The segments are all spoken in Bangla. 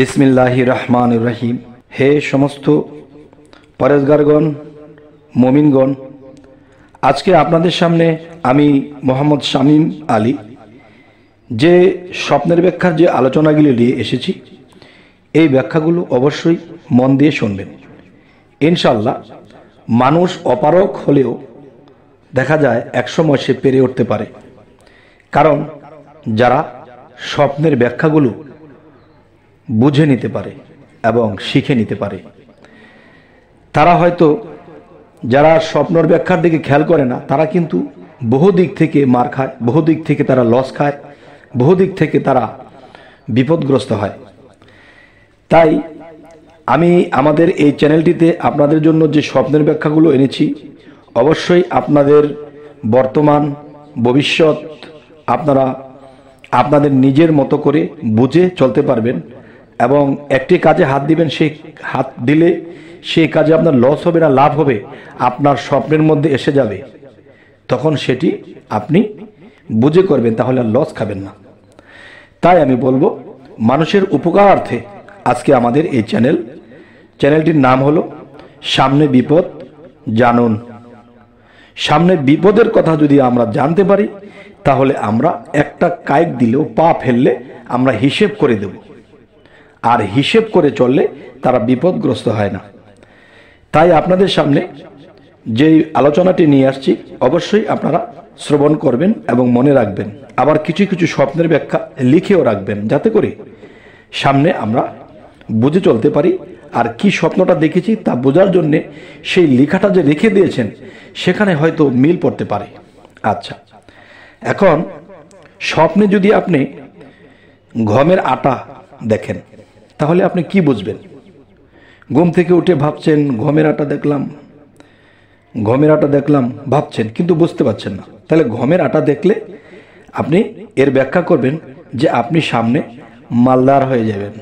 বিসমিল্লাহি রহমান রহিম হে সমস্ত পরেজগারগণ মমিনগণ আজকে আপনাদের সামনে আমি মোহাম্মদ শামীম আলী যে স্বপ্নের ব্যাখ্যার যে আলোচনাগুলি নিয়ে এসেছি এই ব্যাখ্যাগুলো অবশ্যই মন দিয়ে শুনবেন ইনশাল্লাহ মানুষ অপারক হলেও দেখা যায় একসময় সে পেরে উঠতে পারে কারণ যারা স্বপ্নের ব্যাখ্যাগুলো বুঝে নিতে পারে এবং শিখে নিতে পারে তারা হয়তো যারা স্বপ্নর ব্যাখ্যার দিকে খেয়াল করে না তারা কিন্তু বহু দিক থেকে মার খায় বহু দিক থেকে তারা লস খায় বহু দিক থেকে তারা বিপদগ্রস্ত হয় তাই আমি আমাদের এই চ্যানেলটিতে আপনাদের জন্য যে স্বপ্নের ব্যাখ্যাগুলো এনেছি অবশ্যই আপনাদের বর্তমান ভবিষ্যৎ আপনারা আপনাদের নিজের মতো করে বুঝে চলতে পারবেন এবং একটি কাজে হাত দিবেন সেই হাত দিলে সেই কাজে আপনার লস হবে না লাভ হবে আপনার স্বপ্নের মধ্যে এসে যাবে তখন সেটি আপনি বুঝে করবেন তাহলে আর লস খাবেন না তাই আমি বলবো মানুষের উপকারার্থে আজকে আমাদের এই চ্যানেল চ্যানেলটির নাম হলো সামনে বিপদ জানুন সামনে বিপদের কথা যদি আমরা জানতে পারি তাহলে আমরা একটা কায়েক দিলেও পা ফেললে আমরা হিসেব করে দেবো আর হিসেব করে চললে তারা বিপদগ্রস্ত হয় না তাই আপনাদের সামনে যেই আলোচনাটি নিয়ে আসছি অবশ্যই আপনারা শ্রবণ করবেন এবং মনে রাখবেন আবার কিছু কিছু স্বপ্নের ব্যাখ্যা লিখেও রাখবেন যাতে করে সামনে আমরা বুঝে চলতে পারি আর কি স্বপ্নটা দেখেছি তা বোঝার জন্যে সেই লেখাটা যে রেখে দিয়েছেন সেখানে হয়তো মিল পড়তে পারে আচ্ছা এখন স্বপ্নে যদি আপনি ঘমের আটা দেখেন তাহলে আপনি কি বুঝবেন ঘুম থেকে উঠে ভাবছেন ঘমের আটা দেখলাম ঘমের আটা দেখলাম ভাবছেন কিন্তু বুঝতে পারছেন না তাহলে ঘমের আটা দেখলে আপনি এর ব্যাখ্যা করবেন যে আপনি সামনে মালদার হয়ে যাবেন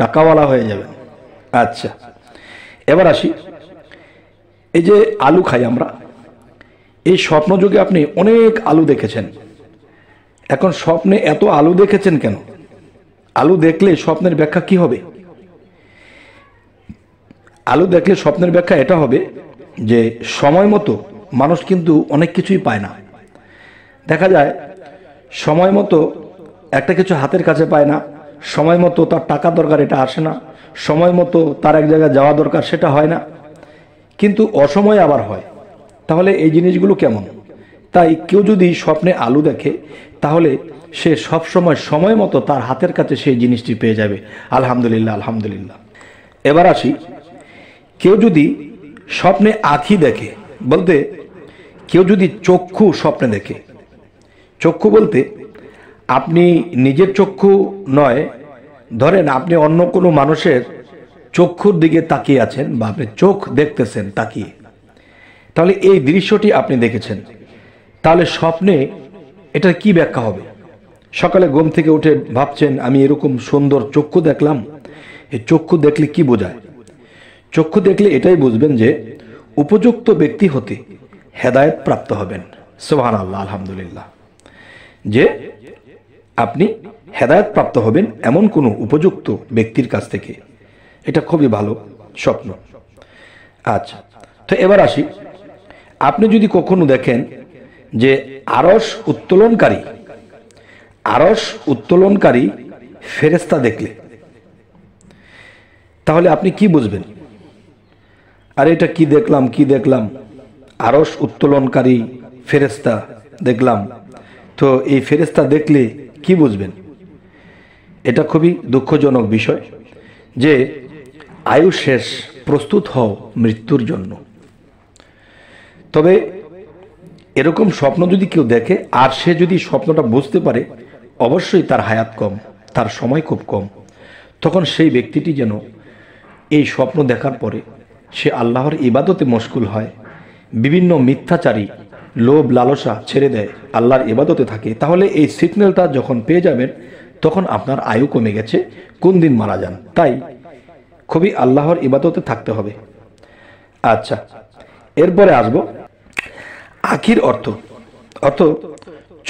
টাকাওয়ালা হয়ে যাবেন আচ্ছা এবার আসি এই যে আলু খাই আমরা এই যুগে আপনি অনেক আলু দেখেছেন এখন স্বপ্নে এত আলু দেখেছেন কেন আলু দেখলে স্বপ্নের ব্যাখ্যা কি হবে আলু দেখলে স্বপ্নের ব্যাখ্যা এটা হবে যে সময় মতো মানুষ কিন্তু অনেক কিছুই পায় না দেখা যায় সময় মতো একটা কিছু হাতের কাছে পায় না সময় মতো তার টাকা দরকার এটা আসে না সময় মতো তার এক জায়গায় যাওয়া দরকার সেটা হয় না কিন্তু অসময়ে আবার হয় তাহলে এই জিনিসগুলো কেমন তাই কেউ যদি স্বপ্নে আলু দেখে তাহলে সে সবসময় সময় মতো তার হাতের কাছে সেই জিনিসটি পেয়ে যাবে আলহামদুলিল্লাহ আলহামদুলিল্লাহ এবার আসি কেউ যদি স্বপ্নে আঁখি দেখে বলতে কেউ যদি চক্ষু স্বপ্নে দেখে চক্ষু বলতে আপনি নিজের চক্ষু নয় ধরেন আপনি অন্য কোনো মানুষের চক্ষুর দিকে তাকিয়ে আছেন বা আপনি চোখ দেখতেছেন তাকিয়ে তাহলে এই দৃশ্যটি আপনি দেখেছেন তাহলে স্বপ্নে এটা কি ব্যাখ্যা হবে সকালে ঘুম থেকে উঠে ভাবছেন আমি এরকম সুন্দর চক্ষু দেখলাম এই চক্ষু দেখলে কি বোঝায় চক্ষু দেখলে এটাই বুঝবেন যে উপযুক্ত ব্যক্তি হতে হেদায়ত প্রাপ্ত হবেন সোহান আল্লাহ আলহামদুলিল্লাহ যে আপনি হেদায়ত প্রাপ্ত হবেন এমন কোনো উপযুক্ত ব্যক্তির কাছ থেকে এটা খুবই ভালো স্বপ্ন আচ্ছা তো এবার আসি আপনি যদি কখনো দেখেন যে আরস উত্তোলনকারী আরস উত্তোলনকারী ফেরেস্তা দেখলে তাহলে আপনি কি বুঝবেন আর এটা কি দেখলাম কি দেখলাম আরস উত্তোলনকারী ফেরেস্তা দেখলাম তো এই ফেরেস্তা দেখলে কি বুঝবেন এটা খুবই দুঃখজনক বিষয় যে আয়ু শেষ প্রস্তুত হও মৃত্যুর জন্য তবে এরকম স্বপ্ন যদি কেউ দেখে আর সে যদি স্বপ্নটা বুঝতে পারে অবশ্যই তার হায়াত কম তার সময় খুব কম তখন সেই ব্যক্তিটি যেন এই স্বপ্ন দেখার পরে সে আল্লাহর ইবাদতে মশকুল হয় বিভিন্ন মিথ্যাচারী লোভ লালসা ছেড়ে দেয় আল্লাহর ইবাদতে থাকে তাহলে এই সিগন্যালটা যখন পেয়ে যাবেন তখন আপনার আয়ু কমে গেছে কোন দিন মারা যান তাই খুবই আল্লাহর ইবাদতে থাকতে হবে আচ্ছা এরপরে আসবো আখির অর্থ অর্থ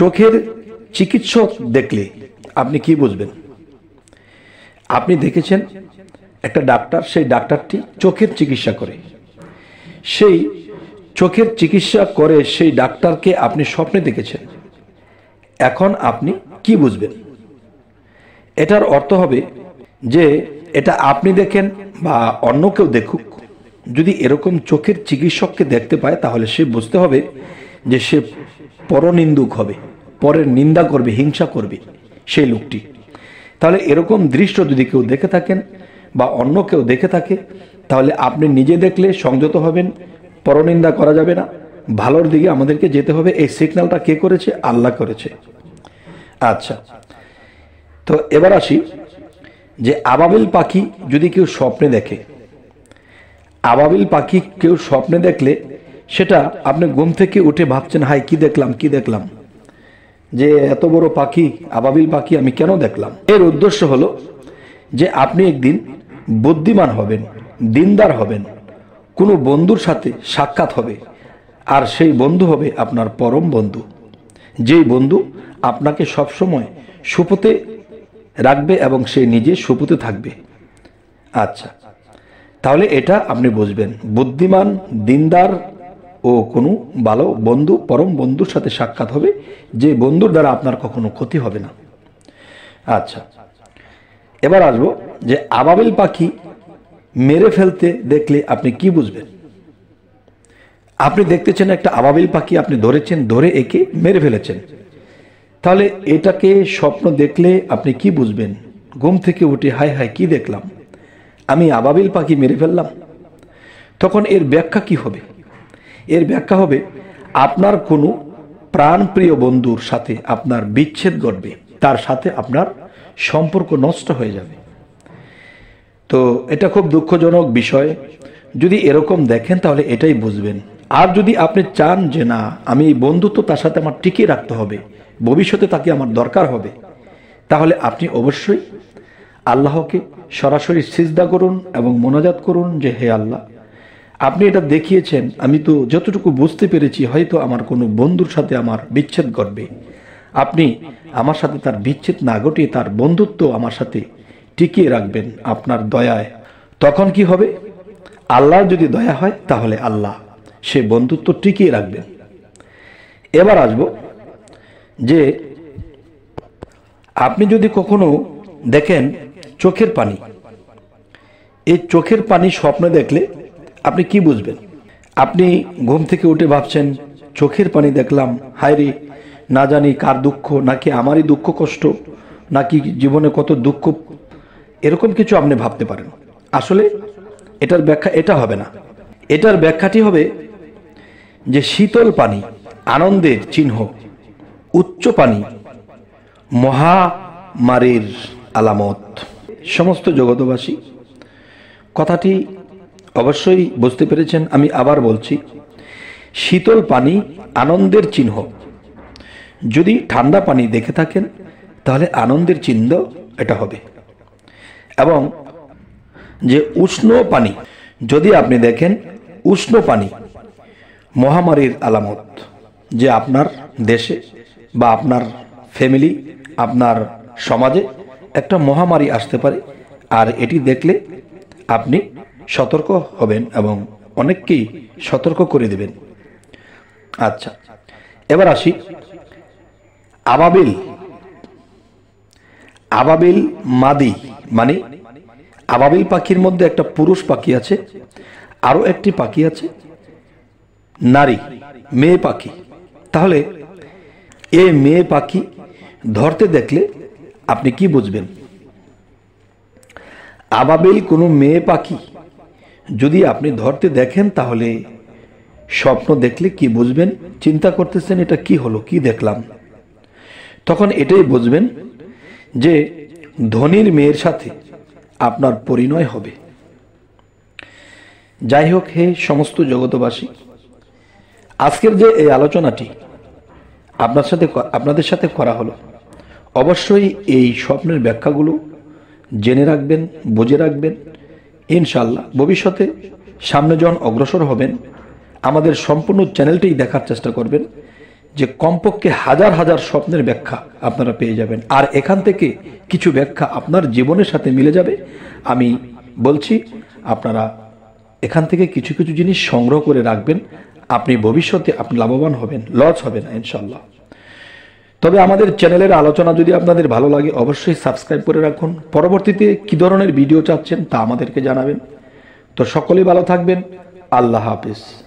চোখের চিকিৎসক দেখলে আপনি কি বুঝবেন আপনি দেখেছেন একটা ডাক্তার সেই ডাক্তারটি চোখের চিকিৎসা করে সেই চোখের চিকিৎসা করে সেই ডাক্তারকে আপনি স্বপ্নে দেখেছেন এখন আপনি কি বুঝবেন এটার অর্থ হবে যে এটা আপনি দেখেন বা অন্য কেউ দেখুক যদি এরকম চোখের চিকিৎসককে দেখতে পায় তাহলে সে বুঝতে হবে যে সে পরনিন্দুক হবে পরের নিন্দা করবে হিংসা করবে সেই লোকটি তাহলে এরকম দৃশ্য যদি কেউ দেখে থাকেন বা অন্য কেউ দেখে থাকে তাহলে আপনি নিজে দেখলে সংযত হবেন পরনিন্দা করা যাবে না ভালোর দিকে আমাদেরকে যেতে হবে এই সিগন্যালটা কে করেছে আল্লাহ করেছে আচ্ছা তো এবার আসি যে আবাবিল পাখি যদি কেউ স্বপ্নে দেখে আবাবিল পাখি কেউ স্বপ্নে দেখলে সেটা আপনি ঘুম থেকে উঠে ভাবছেন হাই কি দেখলাম কি দেখলাম যে এত বড় পাখি আবাবিল পাখি আমি কেন দেখলাম এর উদ্দেশ্য হলো যে আপনি একদিন বুদ্ধিমান হবেন দিনদার হবেন কোনো বন্ধুর সাথে সাক্ষাৎ হবে আর সেই বন্ধু হবে আপনার পরম বন্ধু যেই বন্ধু আপনাকে সবসময় সুপুতে রাখবে এবং সে নিজে সুপুতে থাকবে আচ্ছা তাহলে এটা আপনি বুঝবেন বুদ্ধিমান দিনদার ও কোনো ভালো বন্ধু পরম বন্ধুর সাথে সাক্ষাৎ হবে যে বন্ধুর দ্বারা আপনার কখনো ক্ষতি হবে না আচ্ছা এবার আসবো যে আবাবিল পাখি মেরে ফেলতে দেখলে আপনি কি বুঝবেন আপনি দেখতেছেন একটা আবাবিল পাখি আপনি ধরেছেন ধরে একে মেরে ফেলেছেন তাহলে এটাকে স্বপ্ন দেখলে আপনি কি বুঝবেন ঘুম থেকে উঠে হায় হায় কি দেখলাম আমি আবাবিল পাখি মেরে ফেললাম তখন এর ব্যাখ্যা কি হবে এর ব্যাখ্যা হবে আপনার কোনো প্রাণপ্রিয় বন্ধুর সাথে আপনার বিচ্ছেদ ঘটবে তার সাথে আপনার সম্পর্ক নষ্ট হয়ে যাবে তো এটা খুব দুঃখজনক বিষয় যদি এরকম দেখেন তাহলে এটাই বুঝবেন আর যদি আপনি চান যে না আমি এই বন্ধুত্ব তার সাথে আমার টিকিয়ে রাখতে হবে ভবিষ্যতে তাকে আমার দরকার হবে তাহলে আপনি অবশ্যই আল্লাহকে সরাসরি সিজদা করুন এবং মোনাজাত করুন যে হে আল্লাহ আপনি এটা দেখিয়েছেন আমি তো যতটুকু বুঝতে পেরেছি হয়তো আমার কোনো বন্ধুর সাথে আমার বিচ্ছেদ ঘটবে আপনি আমার সাথে তার বিচ্ছেদ না ঘটিয়ে তার বন্ধুত্ব আমার সাথে টিকিয়ে রাখবেন আপনার দয়ায় তখন কি হবে আল্লাহ যদি দয়া হয় তাহলে আল্লাহ সে বন্ধুত্ব টিকিয়ে রাখবেন এবার আসব যে আপনি যদি কখনো দেখেন চোখের পানি এই চোখের পানি স্বপ্ন দেখলে আপনি কি বুঝবেন আপনি ঘুম থেকে উঠে ভাবছেন চোখের পানি দেখলাম হায় রে না জানি কার দুঃখ নাকি আমারই দুঃখ কষ্ট নাকি জীবনে কত দুঃখ এরকম কিছু আপনি ভাবতে পারেন আসলে এটার ব্যাখ্যা এটা হবে না এটার ব্যাখ্যাটি হবে যে শীতল পানি আনন্দের চিহ্ন উচ্চ পানি মহামারীর আলামত সমস্ত জগতবাসী কথাটি অবশ্যই বুঝতে পেরেছেন আমি আবার বলছি শীতল পানি আনন্দের চিহ্ন যদি ঠান্ডা পানি দেখে থাকেন তাহলে আনন্দের চিহ্ন এটা হবে এবং যে উষ্ণ পানি যদি আপনি দেখেন উষ্ণ পানি মহামারীর আলামত যে আপনার দেশে বা আপনার ফ্যামিলি আপনার সমাজে একটা মহামারী আসতে পারে আর এটি দেখলে আপনি সতর্ক হবেন এবং অনেককেই সতর্ক করে দেবেন আচ্ছা এবার আসি আবাবিল আবাবিল মাদি মানে আবাবিল পাখির মধ্যে একটা পুরুষ পাখি আছে আরও একটি পাখি আছে নারী মেয়ে পাখি তাহলে এ মেয়ে পাখি ধরতে দেখলে আপনি কি বুঝবেন আবাবিল কোনো মেয়ে পাখি যদি আপনি ধরতে দেখেন তাহলে স্বপ্ন দেখলে কি বুঝবেন চিন্তা করতেছেন এটা কি হলো কি দেখলাম তখন এটাই বুঝবেন যে ধনির মেয়ের সাথে আপনার পরিণয় হবে যাই হোক হে সমস্ত জগতবাসী আজকের যে এই আলোচনাটি আপনার সাথে আপনাদের সাথে করা হলো অবশ্যই এই স্বপ্নের ব্যাখ্যাগুলো জেনে রাখবেন বুঝে রাখবেন ইনশাল্লাহ ভবিষ্যতে সামনে যখন অগ্রসর হবেন আমাদের সম্পূর্ণ চ্যানেলটি দেখার চেষ্টা করবেন যে কমপক্ষে হাজার হাজার স্বপ্নের ব্যাখ্যা আপনারা পেয়ে যাবেন আর এখান থেকে কিছু ব্যাখ্যা আপনার জীবনের সাথে মিলে যাবে আমি বলছি আপনারা এখান থেকে কিছু কিছু জিনিস সংগ্রহ করে রাখবেন আপনি ভবিষ্যতে আপনি লাভবান হবেন লস হবে না ইনশাল্লাহ তবে আমাদের চ্যানেলের আলোচনা যদি আপনাদের ভালো লাগে অবশ্যই সাবস্ক্রাইব করে রাখুন পরবর্তীতে কি ধরনের ভিডিও চাচ্ছেন তা আমাদেরকে জানাবেন তো সকলেই ভালো থাকবেন আল্লাহ হাফিজ